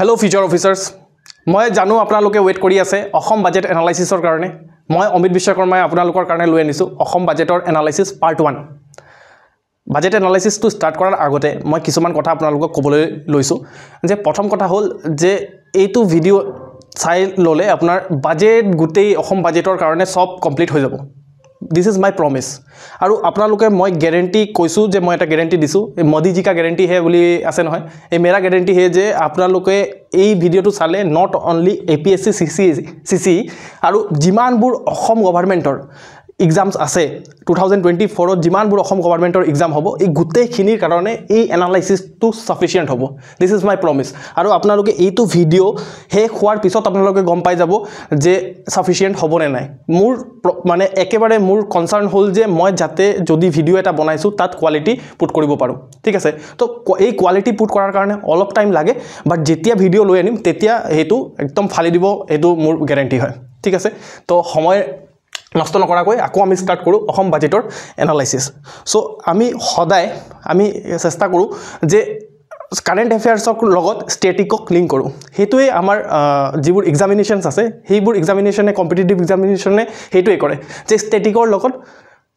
hello' future officers মই জানো আপোনালোকে ৱেইট কৰি আছে অসম বাজেট এনালাইচিছৰ কাৰণে মই অমিত বিশ্বকৰ্মাই আপোনালোকৰ কাৰণে লৈ আনিছোঁ অসম বাজেটৰ এনালাইচিছ পাৰ্ট ওৱান বাজেট এনালাইচিছটো ষ্টাৰ্ট কৰাৰ আগতে মই কিছুমান কথা আপোনালোকক ক'বলৈ লৈছোঁ যে প্ৰথম কথা হ'ল যে এইটো ভিডিঅ' চাই ল'লে আপোনাৰ বাজেট গোটেই অসম বাজেটৰ কাৰণে চব কমপ্লিট হৈ যাব দিছ ইজ মাই প্ৰমিচ আৰু আপোনালোকে মই গেৰেণ্টি কৈছোঁ যে মই এটা গেৰেণ্টি দিছোঁ এই মদিজিকা গেৰেণ্টি হে বুলি আছে নহয় এই মেৰা গেৰেণ্টি হে যে আপোনালোকে এই ভিডিঅ'টো চালে not only A P S C C C C C আৰু যিমানবোৰ অসম গভাৰ্ণমেণ্টৰ এক্সামছ আছে টু থাউজেণ্ড টুৱেণ্টি ফ'ৰত যিমানবোৰ অসম গভৰ্ণমেণ্টৰ এক্সাম হ'ব এই গোটেইখিনিৰ কাৰণে এই এনালাইচিছটো চাফিচিয়েণ্ট হ'ব দিছ ইজ মাই প্ৰমিছ আৰু আপোনালোকে এইটো ভিডিঅ' শেষ হোৱাৰ পিছত আপোনালোকে গম পাই যাব যে চাফিচিয়েণ্ট হ'বনে নাই মোৰ মানে একেবাৰে মোৰ কনচাৰ্ণ হ'ল যে মই যাতে যদি ভিডিঅ' এটা বনাইছোঁ তাত কোৱালিটি পুট কৰিব পাৰোঁ ঠিক আছে তো এই কোৱালিটি পুট কৰাৰ কাৰণে অলপ টাইম লাগে বাট যেতিয়া ভিডিঅ' লৈ আনিম তেতিয়া সেইটো একদম ফালি দিব সেইটো মোৰ গেৰেণ্টি হয় ঠিক আছে তো সময় নষ্ট নকৰাকৈ আকৌ আমি ষ্টাৰ্ট কৰোঁ অসম বাজেটৰ এনালাইচিছ চ' আমি সদায় আমি চেষ্টা কৰোঁ যে কাৰেণ্ট এফেয়াৰ্ছক লগত ষ্টেটিকক লিংক কৰোঁ সেইটোৱে আমাৰ যিবোৰ এক্সামিনেশ্যনছ আছে সেইবোৰ এক্সামিনেশ্যনে কম্পিটিটিভ এক্সামিনেশ্যনে সেইটোৱে কৰে যে ষ্টেটিকৰ লগত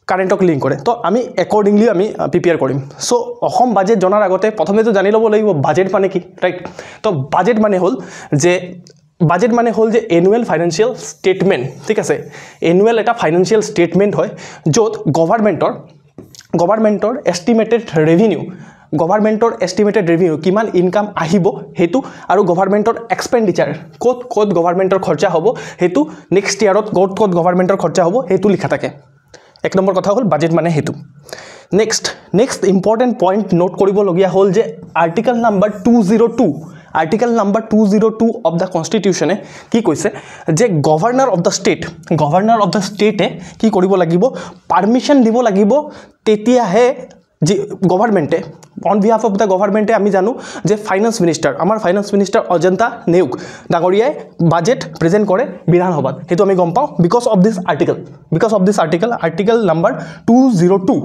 কাৰেণ্টক লিংক কৰে তো আমি একৰ্ডিংলি আমি প্ৰিপেয়াৰ কৰিম চ' অসম বাজেট জনাৰ আগতে প্ৰথমেতো জানি ল'ব লাগিব বাজেট মানে কি ৰাইট তো বাজেট মানে হ'ল যে বাজেট মানে হ'ল যে এনুৱেল ফাইনেন্সিয়েল ষ্টেটমেণ্ট ঠিক আছে এনুৱেল এটা ফাইনেন্সিয়েল ষ্টেটমেণ্ট হয় য'ত গভাৰ্মেণ্টৰ গভাৰ্মেণ্টৰ এষ্টিমেটেড ৰেভিনিউ গভাৰ্মেণ্টৰ এষ্টিমেটেড ৰেভিনিউ কিমান ইনকাম আহিব সেইটো আৰু গভাৰ্মেণ্টৰ এক্সপেণ্ডিচাৰ ক'ত ক'ত গভাৰ্মেণ্টৰ খৰ্চা হ'ব সেইটো নেক্সট ইয়াৰত ক'ত ক'ত গভাৰ্মেণ্টৰ খৰ্চা হ'ব সেইটো লিখা থাকে এক নম্বৰ কথা হ'ল বাজেট মানে সেইটো next next important point note কৰিবলগীয়া হ'ল যে article number two zero' two article number two zero' two of the কনষ্টিটিউশ্যনে কি কৈছে যে governor of the state governor of the ষ্টেটে কি কৰিব লাগিব পাৰ্মিশ্যন দিব লাগিব তেতিয়াহে গভৰ্ণমেণ্টে অন বিহাফ অফ দ্য গভৰ্ণমেণ্টে আমি জানো যে ফাইনেন্স মিনিষ্টাৰ আমাৰ ফাইনেন্স মিনিষ্টাৰ অজন্তা নেওগ ডাঙৰীয়াই বাজেট প্ৰেজেণ্ট কৰে বিধানসভাত সেইটো আমি গম পাওঁ because of this article because of this article article number two zero' two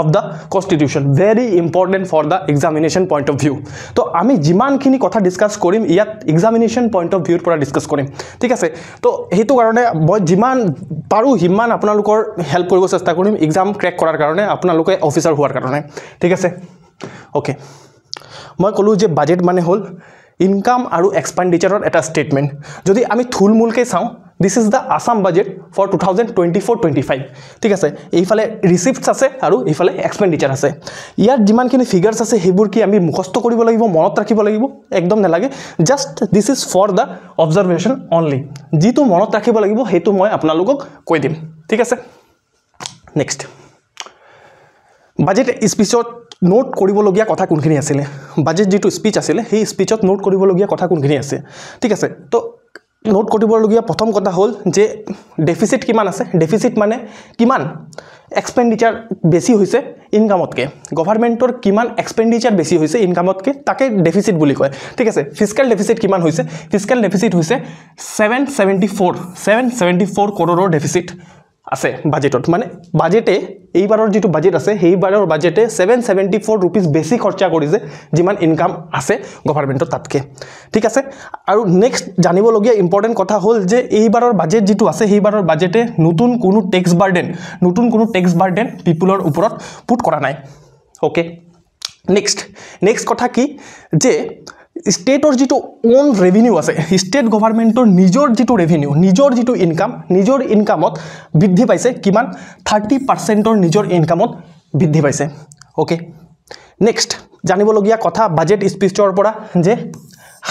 of the constitution very important for the examination point of view তো আমি যিমানখিনি কথা ডিছকাছ কৰিম ইয়াত এক্সামিনেশ্যন পইণ্ট অফ ভিউৰ পৰা ডিছকাছ কৰিম ঠিক আছে তো সেইটো কাৰণে মই যিমান পাৰোঁ সিমান আপোনালোকৰ হেল্প কৰিব চেষ্টা কৰিম এক্সাম ক্ৰেক কৰাৰ কাৰণে আপোনালোকে অফিচাৰ হোৱাৰ কাৰণে ঠিক আছে অ'কে মই ক'লোঁ যে বাজেট মানে হ'ল ইনকাম আৰু এক্সপেণ্ডিচাৰৰ এটা ষ্টেটমেণ্ট যদি আমি থুলমূলকৈ চাওঁ this is the Assam budget for two thousand twenty four twenty five ঠিক আছে এইফালে ৰিচিপ্টছ আছে আৰু এইফালে এক্সপেণ্ডিচাৰ আছে ইয়াত যিমানখিনি ফিগাৰ্ছ আছে সেইবোৰ কি আমি মুখস্থ কৰিব লাগিব মনত ৰাখিব লাগিব একদম নালাগে just this is for the observation only যিটো মনত ৰাখিব লাগিব সেইটো মই আপোনালোকক কৈ দিম ঠিক আছে নেক্সট বাজেট স্পীচত নোট কৰিবলগীয়া কথা কোনখিনি আছিলে বাজেট যিটো স্পীচ আছিলে সেই স্পীচত নোট কৰিবলগীয়া কথা কোনখিনি আছে ঠিক আছে তো নোট কৰিবলগীয়া প্ৰথম কথা হ'ল যে ডেফিচিট কিমান আছে ডেফিচিট মানে কিমান এক্সপেণ্ডিচাৰ বেছি হৈছে ইনকামতকৈ গভাৰ্মেণ্টৰ কিমান এক্সপেণ্ডিচাৰ বেছি হৈছে ইনকামতকৈ তাকে ডেফিচিট বুলি কয় ঠিক আছে ফিজিকেল ডেফিচিট কিমান হৈছে ফিজিকেল ডেফিচিট হৈছে seven seventy four seven seventy four কৰোৰৰ ডেফিচিট আছে বাজেটত মানে বাজেটে এইবাৰৰ যিটো বাজেট আছে সেইবাৰৰ বাজেটে ছেভেন ছেভেণ্টি ফ'ৰ ৰুপিজ বেছি খৰচা কৰিছে যিমান ইনকাম আছে গভাৰ্মেণ্টৰ তাতকৈ ঠিক আছে আৰু নেক্সট জানিবলগীয়া ইম্পৰ্টেণ্ট কথা হ'ল যে এইবাৰৰ বাজেট যিটো আছে সেইবাৰৰ বাজেটে নতুন কোনো টেক্স বাৰ্ডেন নতুন কোনো টেক্স বাৰ্ডেন পিপুলৰ ওপৰত পুট কৰা নাই অ'কে নেক্সট নেক্সট কথা কি যে ষ্টেটৰ যিটো অ'ন ৰেভিনিউ আছে ষ্টেট গভাৰ্মেণ্টৰ নিজৰ যিটো ৰেভিনিউ নিজৰ যিটো ইনকাম নিজৰ ইনকামত বৃদ্ধি পাইছে কিমান থাৰ্টি পাৰ্চেণ্টৰ নিজৰ ইনকামত বৃদ্ধি পাইছে অ'কে নেক্সট জানিবলগীয়া কথা বাজেট স্পীচৰ পৰা যে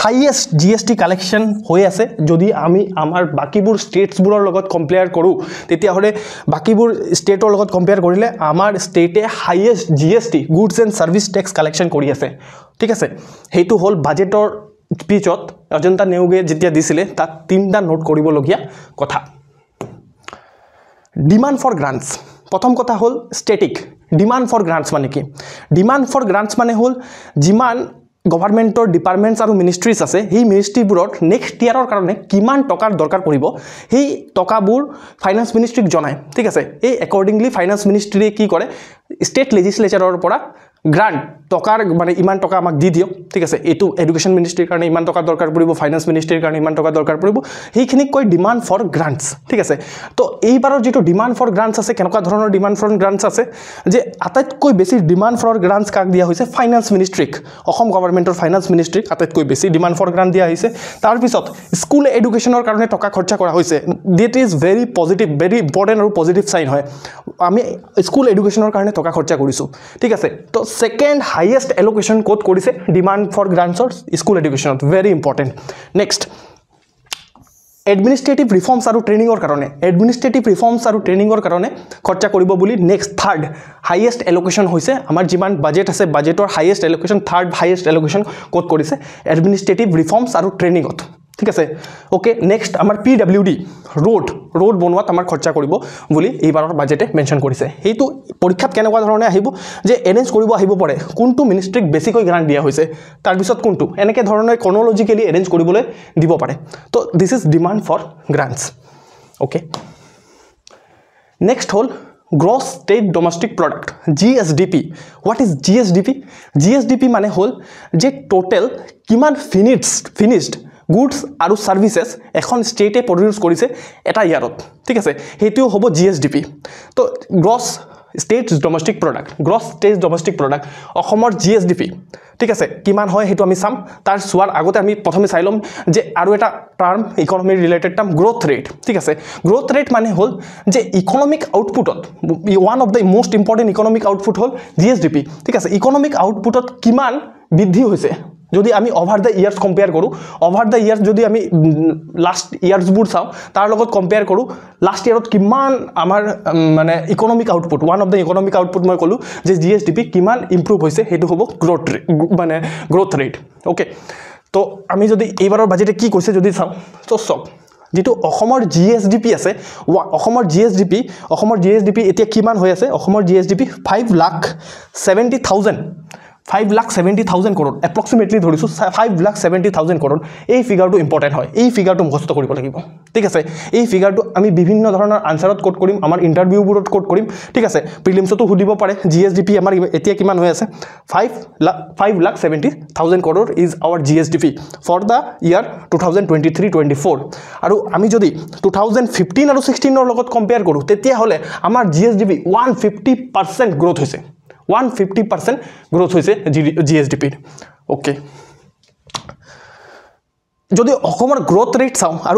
highest G S T collection হৈ আছে যদি আমি আমাৰ বাকীবোৰ ষ্টেটছবোৰৰ লগত কম্পেয়াৰ কৰোঁ তেতিয়াহ'লে বাকীবোৰ ষ্টেটৰ লগত কম্পেয়াৰ কৰিলে আমাৰ ষ্টেটে highest G S T goods and services tax collection কৰি আছে ঠিক আছে সেইটো হ'ল বাজেটৰ স্পীচত অজন্তা নেওগে যেতিয়া দিছিলে তাত তিনিটা নোট কৰিবলগীয়া কথা ডিমাণ্ড ফৰ গ্ৰাণ্টছ প্ৰথম কথা হ'ল ষ্টেটিক ডিমাণ্ড ফৰ গ্ৰাণ্টছ মানে কি ডিমাণ্ড ফৰ গ্ৰাণ্টছ মানে হ'ল যিমান গভাৰ্ণমেণ্টৰ ডিপাৰ্টমেণ্টছ আৰু মিনিষ্ট্ৰিজ আছে সেই মিনিষ্ট্ৰিবোৰত নেক্সট ইয়াৰৰ কাৰণে কিমান টকাৰ দৰকাৰ পৰিব সেই টকাবোৰ ফাইনেন্স মিনিষ্ট্ৰিক জনায় ঠিক আছে এই একৰ্ডিংলি ফাইনেন্স মিনিষ্ট্ৰীয়ে কি কৰে ষ্টেট লেজিশ্লেচাৰৰ পৰা গ্ৰাণ্ট টকাৰ মানে ইমান টকা আমাক দি দিয়ক ঠিক আছে এইটো এডুকেশ্যন মিনিষ্ট্ৰীৰ কাৰণে ইমান টকা দৰকাৰ পৰিব ফাইনেন্স মিনিষ্ট্ৰীৰ কাৰণে ইমান টকা দৰকাৰ পৰিব সেইখিনিক কয় ডিমাণ্ড ফৰ গ্ৰাণ্টছ ঠিক আছে তো এইবাৰৰ যিটো ডিমাণ্ড ফৰ গ্ৰাণ্টছ আছে কেনেকুৱা ধৰণৰ ডিমাণ্ড ফৰ গ্ৰাণ্টছ আছে যে আটাইতকৈ বেছি ডিমাণ্ড ফৰ গ্ৰাণ্টছ কাক দিয়া হৈছে ফাইনেন্স মিনিষ্ট্ৰীক অসম গভৰ্ণমেণ্টৰ ফাইনেন্স মিনিষ্ট্ৰীক আটাইতকৈ বেছি ডিমাণ্ড ফৰ গ্ৰাণ্ট দিয়া হৈছে তাৰপিছত স্কুল এডুকেশ্যনৰ কাৰণে টকা খৰচা কৰা হৈছে that is very positive very important আৰু পজিটিভ চাইন হয় আমি স্কুল এডুকেশ্যনৰ কাৰণে টকা খৰচা কৰিছোঁ ঠিক আছে তো ছেকেণ্ড হাইয়েষ্ট এলোকেশ্যন ক'ত কৰিছে ডিমাণ্ড ফৰ গ্ৰাণ্টছৰ স্কুল এডুকেশ্যনত very important next administrative reforms আৰু ট্ৰেইনিঙৰ কাৰণে এডমিনিষ্ট্ৰেটিভ ৰিফৰ্মছ আৰু ট্ৰেইনিঙৰ কাৰণে খৰচা কৰিব বুলি নেক্সট থাৰ্ড হাইয়েষ্ট এলোকেশ্যন হৈছে আমাৰ যিমান বাজেট আছে বাজেটৰ highest allocation third highest allocation ক'ত কৰিছে এডমিনিষ্ট্ৰেটিভ ৰিফৰ্মছ আৰু ট্ৰেইনিঙত ঠিক আছে অ'কে নেক্সট আমাৰ P W D road road বনোৱাত আমাৰ খৰচা কৰিব বুলি এইবাৰৰ বাজেটে মেনশ্যন কৰিছে সেইটো পৰীক্ষাত কেনেকুৱা ধৰণে আহিব যে এৰেঞ্জ কৰিব আহিব পাৰে কোনটো মিনিষ্ট্ৰিক বেছিকৈ গ্ৰাণ্ট দিয়া হৈছে তাৰপিছত কোনটো এনেকৈ ধৰণে কনলজিকেলি এৰেঞ্জ কৰিবলৈ দিব পাৰে তো this is demand for grants okay next হ'ল gross state domestic product G S D P what is G S D P G S D P মানে হ'ল যে ট'টেল কিমান ফিনিছ ফিনিছড গুডছ আৰু ছাৰ্ভিচেছ এখন ষ্টেটে প্ৰডিউচ কৰিছে এটা ইয়াৰত ঠিক আছে সেইটোও হ'ব জি এছ ডি পি তো gross state domestic product gross state domestic product অসমৰ জি এছ ডি পি ঠিক আছে কিমান হয় সেইটো আমি চাম তাৰ চোৱাৰ আগতে আমি প্ৰথমে চাই ল'ম যে আৰু এটা টাৰ্ম ইকনমিৰ ৰিলেটেড টাৰ্ম গ্ৰ'থ ৰেট ঠিক আছে গ্ৰ'থ ৰেট মানে হ'ল যে ইকনমিক আউটপুটত one of the most important economic output হ'ল জি এছ ডি পি ঠিক আছে ইকনমিক আউটপুটত কিমান বৃদ্ধি হৈছে যদি আমি অভাৰ দ্য ইয়াৰ্ছ কম্পেয়াৰ কৰোঁ অভাৰ দ্য ইয়াৰ্ছ যদি আমি লাষ্ট ইয়াৰ্ছবোৰ চাওঁ তাৰ লগত কম্পেয়াৰ কৰোঁ লাষ্ট ইয়াৰত কিমান আমাৰ মানে economic output one of the economic output মই ক'লোঁ যে জি এছ ডি পি কিমান ইম্প্ৰুভ হৈছে সেইটো হ'ব গ্ৰ'থ ৰেট মানে গ্ৰ'থ ৰেট অ'কে ত' আমি যদি এইবাৰৰ বাজেটে কি কৈছে যদি চাওঁ তো চাওক যিটো অসমৰ জি এছ ডি পি আছে অসমৰ জি এছ ডি পি অসমৰ জি এছ ডি পি এতিয়া কিমান হৈ আছে অসমৰ G S D P five lakh seventy thousand five lakh seventy thousand crore approximately ধৰিছোঁ five lakh seventy thousand crore এই ফিগাৰটো ইম্পৰ্টেণ্ট হয় এই ফিগাৰটো মুখস্থ কৰিব লাগিব ঠিক আছে এই ফিগাৰটো আমি বিভিন্ন ধৰণৰ আনচাৰত ক'ট কৰিম আমাৰ ইণ্টাৰভিউবোৰত ক'ট কৰিম ঠিক আছে প্ৰিলিমছতো সুধিব পাৰে জি এছ ডি পি আমাৰ এতিয়া কিমান হৈ আছে five lakh five lakh seventy thousand crore is our G S D P for the year two thousand twenty three twenty four আৰু আমি যদি টু থাউজেণ্ড ফিফটিন আৰু ছিক্সটিনৰ লগত কম্পেয়াৰ কৰোঁ তেতিয়াহ'লে আমাৰ G S D P one fifty percent growth হৈছে one fifty percent growth হয়েছে জিএসডিপির ওকে যদি গ্রোথ রেট চাও আর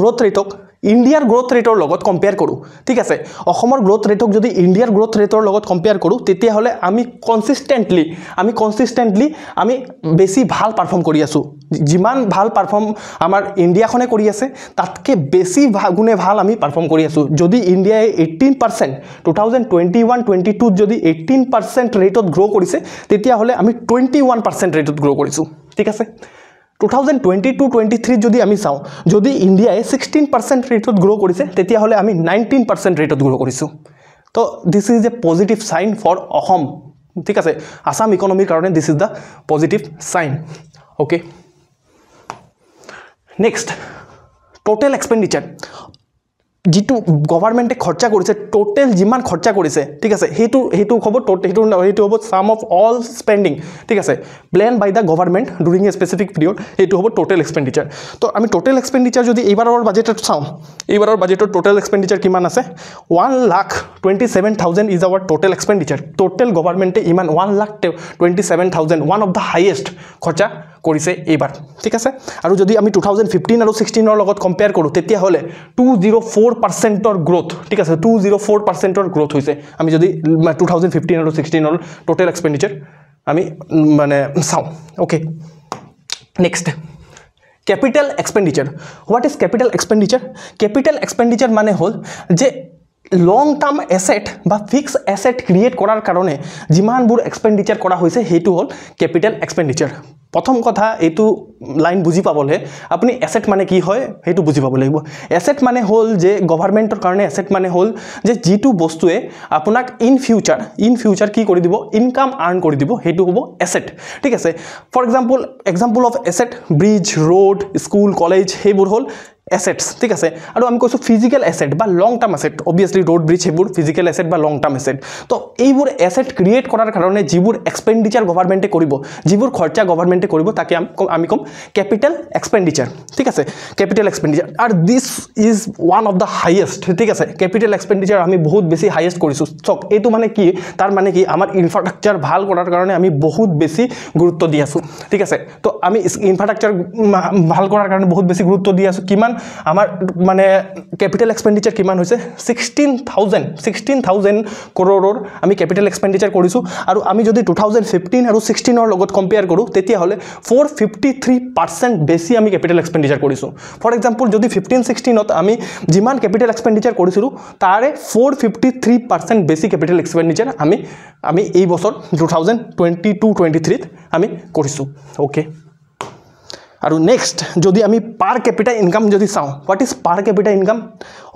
গ্রোথ রেটক ইণ্ডিয়াৰ গ্ৰ'থ ৰেটৰ লগত কম্পেয়াৰ কৰোঁ ঠিক আছে অসমৰ গ্ৰ'থ ৰেটক যদি ইণ্ডিয়াৰ গ্ৰোথ ৰেটৰ লগত কম্পেয়াৰ কৰোঁ তেতিয়াহ'লে আমি কনচিষ্টেণ্টলি আমি কনচিষ্টেণ্টলি আমি বেছি ভাল পাৰফৰ্ম কৰি আছোঁ যিমান ভাল পাৰফৰ্ম আমাৰ ইণ্ডিয়াখনে কৰি আছে তাতকৈ বেছি ভা গুণে ভাল আমি পাৰফৰ্ম কৰি আছোঁ যদি ইণ্ডিয়াই eighteen percent two thousand twenty one twenty টুত যদি এইটিন পাৰ্চেণ্ট ৰেটত গ্ৰ' কৰিছে তেতিয়াহ'লে আমি টুৱেণ্টি ওৱান পাৰ্চেণ্ট ৰেটত গ্ৰ' কৰিছোঁ ঠিক আছে 2022-23 যদি আমি চাওঁ যদি ইণ্ডিয়াই ছিক্সটিন পাৰ্চেণ্ট ৰেটত গ্ৰ' কৰিছে তেতিয়াহ'লে আমি নাইনটিন পাৰ্চেণ্ট ৰেটত গ্ৰ' কৰিছোঁ তো this is a positive sign for Assam ঠিক আছে আসাম ইকনমিৰ কাৰণে this is the positive sign okay next total expenditure যিটো গভাৰ্ণমেণ্টে খৰ্চা কৰিছে ট'টেল যিমান খৰ্চা কৰিছে ঠিক আছে সেইটো সেইটো হ'ব ট'টেল সেইটো সেইটো হ'ব চাম অফ অল স্পেণ্ডিং ঠিক আছে plan by the government during a specific period সেইটো হ'ব ট'টেল এক্সপেণ্ডিচাৰ তো আমি ট'টেল এক্সপেণ্ডিচাৰ যদি এইবাৰৰ বাজেটত চাওঁ এইবাৰৰ বাজেটৰ ট'টেল এক্সপেণ্ডিচাৰ কিমান আছে one lakh twenty seven thousand is our total expenditure total গভাৰ্ণমেণ্টে ইমান one lakh twenty seven thousand one of the highest খৰ্চা কৰিছে এইবাৰ ঠিক আছে আৰু যদি আমি টু থাউজেণ্ড ফিফটিন আৰু ছিক্সটিনৰ লগত কম্পেয়াৰ কৰোঁ তেতিয়াহ'লে টু জিৰ' ফ'ৰ পাৰ্চেণ্টৰ গ্ৰ'থ ঠিক আছে টু জিৰ' ফ'ৰ পাৰ্চেণ্টৰ গ্ৰ'থ হৈছে আমি যদি টু থাউজেণ্ড ফিফটিন আৰু ছিক্সটিনৰ ট'টেল এক্সপেণ্ডিচাৰ আমি মানে চাওঁ okay next capital expenditure what is capital expenditure capital expenditure মানে হ'ল যে লং টাৰ্ম এছেট বা ফিক্স এছেট ক্ৰিয়েট কৰাৰ কাৰণে যিমানবোৰ এক্সপেণ্ডিচাৰ কৰা হৈছে সেইটো হ'ল কেপিটেল এক্সপেণ্ডিচাৰ প্ৰথম কথা এইটো লাইন বুজি পাবলৈ আপুনি এছেট মানে কি হয় সেইটো বুজি পাব লাগিব এছেট মানে হ'ল যে গভাৰ্মেণ্টৰ কাৰণে এছেট মানে হ'ল যে যিটো বস্তুৱে আপোনাক ইন ফিউচাৰ ইন ফিউচাৰ কি কৰি দিব ইনকাম আৰ্ণ কৰি দিব সেইটো হ'ব এছেট ঠিক আছে for example example of asset bridge road school college সেইবোৰ হ'ল এছেটছ ঠিক আছে আৰু আমি কৈছোঁ ফিজিকেল এছেট বা long term asset obviously road bridge সেইবোৰ ফিজিকেল এছেট বা লং টাৰ্ম এছেট তো এইবোৰ এছেট ক্ৰিয়েট কৰাৰ কাৰণে যিবোৰ এক্সপেণ্ডিচাৰ গভৰ্ণমেণ্টে কৰিব যিবোৰ খৰ্চা গভৰ্ণমেণ্টে কৰিব তাকে আমি ক'ম কেপিটেল এক্সপেণ্ডিচাৰ ঠিক আছে কেপিটেল এক্সপেণ্ডিচাৰ আৰু this is one of the highest ঠিক আছে কেপিটেল এক্সপেণ্ডিচাৰ আমি বহুত বেছি হায়েষ্ট কৰিছোঁ চক এইটো মানে কি তাৰ মানে কি আমাৰ ইনফ্ৰাষ্ট্ৰাকচাৰ ভাল কৰাৰ কাৰণে আমি বহুত বেছি গুৰুত্ব দি আছোঁ ঠিক আছে তো আমি ইনফ্ৰাষ্ট্ৰাকচাৰ ভাল কৰাৰ কাৰণে বহুত বেছি গুৰুত্ব দি আছোঁ কিমান কিমান আমাৰ মানে কেপিটেল এক্সপেণ্ডিচাৰ কিমান হৈছে sixteen thousand sixteen thousand crore আমি কেপিটেল এক্সপেণ্ডিচাৰ কৰিছোঁ আৰু আমি যদি টু থাউজেণ্ড ফিফটিন আৰু ছিক্সটিনৰ লগত কম্পেয়াৰ কৰোঁ তেতিয়াহ'লে ফ'ৰ ফিফটি থ্ৰী পাৰ্চেণ্ট বেছি আমি কেপিটেল এক্সপেণ্ডিচাৰ কৰিছোঁ ফৰ এক্সাম্পল যদি ফিফটিন ছিক্সটিনত আমি যিমান কেপিটেল এক্সপেণ্ডিচাৰ কৰিছিলোঁ তাৰে ফ'ৰ ফিফটি থ্ৰী পাৰ্চেণ্ট বেছি কেপিটেল এক্সপেণ্ডিচাৰ আমি আমি এই বছৰ two thousand twenty two twenty থ্ৰীত আমি কৰিছোঁ অ'কে আৰু নেক্সট যদি আমি পাৰ কেপিটেল ইনকাম যদি চাওঁ what is per capital income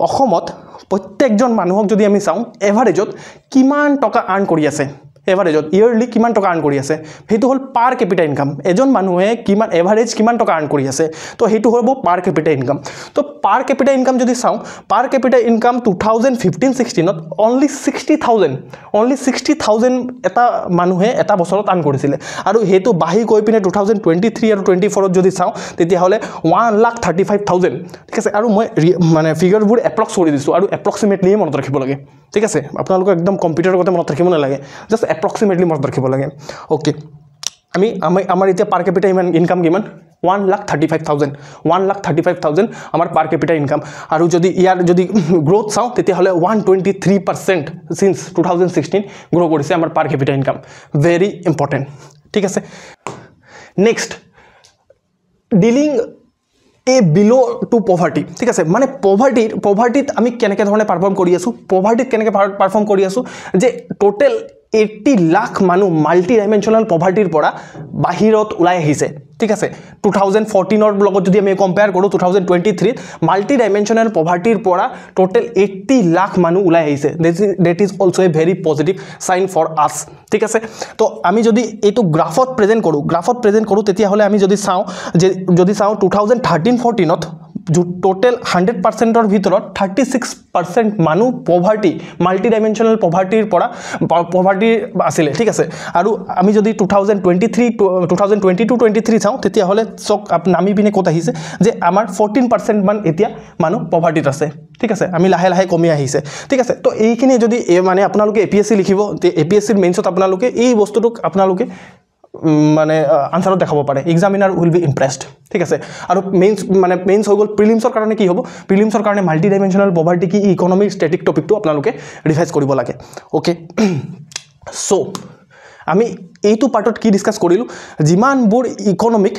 অসমত প্ৰত্যেকজন মানুহক যদি আমি চাওঁ এভাৰেজত কিমান টকা আৰ্ণ কৰি আছে এভাৰেজত ইয়াৰলি কিমান টকা আৰ্ণ কৰি আছে সেইটো হ'ল পাৰ কেপিটেল ইনকাম এজন মানুহে কিমান এভাৰেজ কিমান টকা আৰ্ণ কৰি আছে তো সেইটো হ'ব পাৰ কেপিটেল ইনকাম তো পাৰ কেপিটেল ইনকাম যদি চাওঁ per capital income two thousand fifteen ছিক্সটিনত only sixty thousand only sixty thousand এটা মানুহে এটা বছৰত আৰ্ণ কৰিছিলে আৰু সেইটো বাঢ়ি গৈ পিনে টু থাউজেণ্ড টুৱেণ্টি থ্ৰী আৰু টুৱেণ্টি ফ'ৰত যদি চাওঁ তেতিয়াহ'লে one lakh thirty five thousand ঠিক আছে আৰু মই মানে ফিগাৰবোৰ এপ্ৰক্স কৰি দিছোঁ আৰু এপ্ৰক্সিমেটলিয়ে মনত ৰাখিব লাগে ঠিক আছে আপোনালোকক একদম কম্পিউটাৰৰ গতে মনত ৰাখিব নালাগে জাষ্ট এপ্ৰক্সিমেটলি মনত ৰাখিব লাগে অ'কে আমি আমি আমাৰ এতিয়া পাৰ কেপিটা ইমান ইনকাম কিমান one lakh thirty five thousand one lakh thirty five thousand আমাৰ পাৰ কেপিটা ইনকাম আৰু যদি ইয়াৰ যদি গ্ৰ'থ চাওঁ তেতিয়াহ'লে one twenty three percent since two thousand sixteen grow' কৰিছে আমাৰ per capita income very important ঠিক আছে next dealing a below' to poverty ঠিক আছে মানে পভাৰ্টিৰ পভাৰ্টিত আমি কেনেকৈ ধৰণে পাৰফৰ্ম কৰি আছোঁ পভাৰ্টিত কেনেকৈ পাৰফৰ্ম কৰি আছোঁ যে ট'টেল এইটি লাখ মানুহ মাল্টি ডাইমেনশ্যনেল পভাৰ্টিৰ পৰা বাহিৰত ওলাই আহিছে ঠিক আছে টু থাউজেণ্ড ফৰ্টিনৰ লগত যদি আমি কম্পেয়াৰ কৰোঁ টু থাউজেণ্ড টুৱেণ্টি থ্ৰীত মাল্টি ডাইমেনশ্যনেল পভাৰ্টিৰ পৰা ট'টেল এইটি লাখ মানুহ ওলাই আহিছে that is that is also' a very positive sign for us ঠিক আছে তো আমি যদি এইটো গ্ৰাফত প্ৰেজেণ্ট কৰোঁ গ্ৰাফত প্ৰেজেণ্ট কৰোঁ তেতিয়াহ'লে আমি যদি চাওঁ যে যদি চাওঁ টু থাউজেণ্ড থাৰ্টিন ফৰ্টিনত টোটেল হাণ্ড্ৰেড পাৰ্চেণ্টৰ ভিতৰত থাৰ্টি ছিক্স পাৰ্চেণ্ট মানুহ পভাৰ্টি মাল্টি ডাইমেনশ্যনেল পভাৰ্টিৰ পৰা পভাৰ্টিৰ আছিলে ঠিক আছে আৰু আমি যদি two thousand twenty three two thousand twenty two twenty three চাওঁ তেতিয়াহ'লে চক নামি পিনে ক'ত আহিছে যে আমাৰ ফৰ্টিন পাৰ্চেণ্ট মান এতিয়া মানুহ পভাৰ্টিত আছে ঠিক আছে আমি লাহে লাহে কমি আহিছে ঠিক আছে তো এইখিনি যদি মানে আপোনালোকে এ পি এছ চি লিখিব এ পি এছ চিৰ মেইনছত আপোনালোকে এই বস্তুটোক আপোনালোকে মানে আনচাৰত দেখাব পাৰে এক্সামিনাৰ উইল বি ইমপ্ৰেছড ঠিক আছে আৰু মেইনছ মানে মেইনছ হৈ গ'ল প্ৰিলিমছৰ কাৰণে কি হ'ব প্ৰিলিমছৰ কাৰণে মাল্টি ডাইমেনশ্যনেল প্ৰভাৰ্টি কি ইকনমিক ষ্টেটিক টপিকটো আপোনালোকে ৰিভাইজ কৰিব লাগে অ'কে চ' আমি এইটো পাৰ্টত কি ডিছকাছ কৰিলোঁ যিমানবোৰ ইকনমিক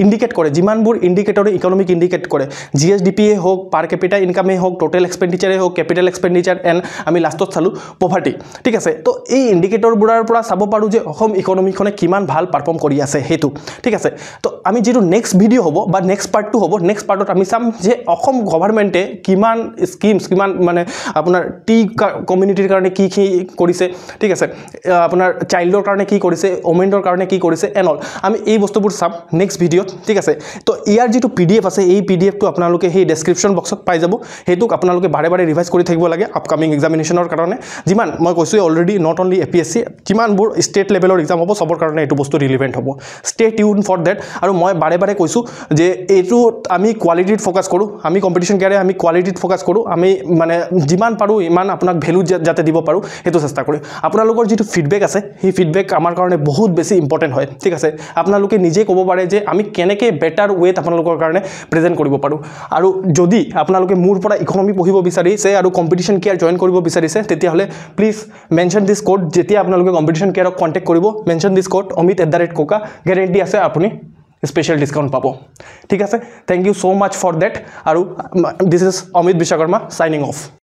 ইণ্ডিকেট কৰে যিমানবোৰ ইণ্ডিকেটৰ ইকনমিক ইণ্ডিকেট কৰে জি এছ ডি পিয়ে হওক পাৰ কেপিটেল ইনকামেই হওক ট'টেল এক্সপেণ্ডিচাৰেই হওক কেপিটেল এক্সপেণ্ডিচাৰ এণ্ড আমি লাষ্টত চালোঁ পভাৰ্টি ঠিক আছে তো এই ইণ্ডিকেটৰবোৰৰ পৰা চাব পাৰোঁ যে অসম ইকনমিখনে কিমান ভাল পাৰফৰ্ম কৰি আছে সেইটো ঠিক আছে তো আমি যিটো নেক্সট ভিডিঅ' হ'ব বা নেক্সট পাৰ্টটো হ'ব নেক্সট পাৰ্টত আমি চাম যে অসম গভাৰ্মেণ্টে কিমান স্কিমছ কিমান মানে আপোনাৰ টি কমিউনিটিৰ কাৰণে কি কি কৰিছে ঠিক আছে আপোনাৰ চাইল্ডৰ কাৰণে কি কৰিছে অমেণ্ডৰ কাৰণে কি কৰিছে এন অল আমি এই বস্তুবোৰ চাম নেক্সট ভিডিঅ' ভিডিঅ'ত ঠিক আছে তো ইয়াৰ যিটো পি ডি এফ আছে এই পি ডি এফটো আপোনালোকে সেই ডেছক্ৰিপশ্যন বক্সত পাই যাব সেইটোক আপোনালোকে বাৰে বাৰে ৰিভাইজ কৰি থাকিব লাগে আপকামিং এক্সামিনেশ্যনৰ কাৰণে যিমান মই কৈছোঁৱেই already not only A P S C যিমানবোৰ ষ্টেট লেভেলৰ এক্সাম হ'ব চবৰ কাৰণে এইটো বস্তু ৰিলিভেণ্ট হ'ব ষ্টেট ইউন ফৰ ডেট আৰু মই বাৰে বাৰে কৈছোঁ যে এইটোত আমি কোৱালিটিত ফ'কাছ কৰোঁ আমি কম্পিটিশ্যন কেৰে আমি কোৱালিটিত ফ'কাছ কৰোঁ আমি মানে যিমান পাৰোঁ ইমান আপোনাক ভেলু যাতে দিব পাৰোঁ সেইটো চেষ্টা কৰোঁ আপোনালোকৰ যিটো ফিডবেক আছে সেই ফিডবেক আমাৰ কাৰণে বহুত বেছি ইম্পৰ্টেণ্ট হয় ঠিক আছে আপোনালোকে নিজে ক'ব পাৰে যে আমি কেনেকৈ বেটাৰ ৱেত আপোনালোকৰ কাৰণে প্ৰেজেণ্ট কৰিব পাৰোঁ আৰু যদি আপোনালোকে মোৰ পৰা ইকনমি পঢ়িব বিচাৰিছে আৰু কম্পিটিশ্যন কেয়াৰ জইন কৰিব বিচাৰিছে তেতিয়াহ'লে প্লিজ মেনশ্যন দিছ ক'ড যেতিয়া আপোনালোকে কম্পিটিশ্যন কেয়াৰক কণ্টেক্ট কৰিব mention this code Amit at the rate কোকা গেৰেণ্টি আছে আপুনি স্পেচিয়েল ডিছকাউণ্ট পাব ঠিক আছে thank you so' much for that আৰু this is Amit Vishwakarma signing of